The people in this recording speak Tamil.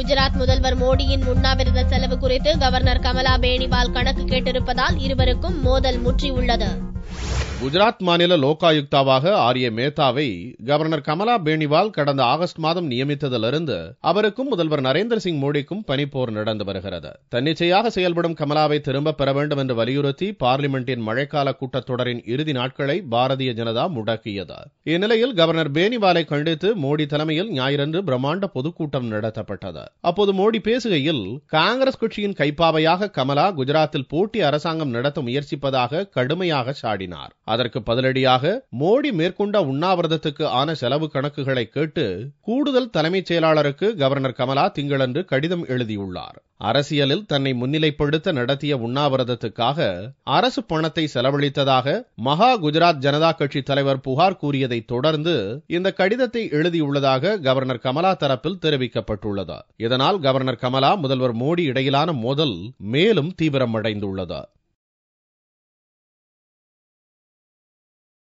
குஜராத் முதல்வர் மோடியின் உண்ணாவிரத செலவு குறித்து கவர்னர் கமலா பேனிவால் கணக்கு கேட்டிருப்பதால் இருவருக்கும் மோதல் முற்றியுள்ளது குஜராத் மாநில லோகாயுக்தாவாக ஆர் ஏ மேத்தாவை கவர்னர் கமலா பேணிவால் கடந்த ஆகஸ்ட் மாதம் நியமித்ததிலிருந்து அவருக்கும் முதல்வர் நரேந்திர சிங் மோடிக்கும் பனிப்போர் நடந்து வருகிறது தன்னிச்சையாக செயல்படும் கமலாவை திரும்ப பெற வேண்டும் என்று வலியுறுத்தி பார்லிமெண்டின் மழைக்கால கூட்டத்தொடரின் இறுதி நாட்களை பாரதிய ஜனதா முடக்கியது இந்நிலையில் கவர்னர் பேனிவாலை கண்டித்து மோடி தலைமையில் ஞாயிறன்று பிரம்மாண்ட பொதுக்கூட்டம் நடத்தப்பட்டது அப்போது மோடி பேசுகையில் காங்கிரஸ் கட்சியின் கைப்பாவையாக கமலா குஜராத்தில் போட்டி அரசாங்கம் நடத்த முயற்சிப்பதாக கடுமையாக சாடினார் அதற்கு பதிலடியாக மோடி மேற்கொண்ட உண்ணாவிரதத்துக்கு ஆன செலவு கணக்குகளை கேட்டு கூடுதல் தலைமைச் செயலாளருக்கு கவர்னர் கமலா திங்களன்று கடிதம் எழுதியுள்ளார் அரசியலில் தன்னை முன்னிலைப்படுத்த நடத்திய உண்ணாவிரதத்துக்காக அரசு பணத்தை செலவழித்ததாக மகா குஜராத் ஜனதா கட்சி தலைவர் புகார் கூறியதை தொடர்ந்து இந்த கடிதத்தை எழுதியுள்ளதாக கவர்னர் கமலா தரப்பில் தெரிவிக்கப்பட்டுள்ளது இதனால் கவர்னர் கமலா முதல்வர் மோடி இடையிலான மோதல் மேலும் தீவிரமடைந்துள்ளது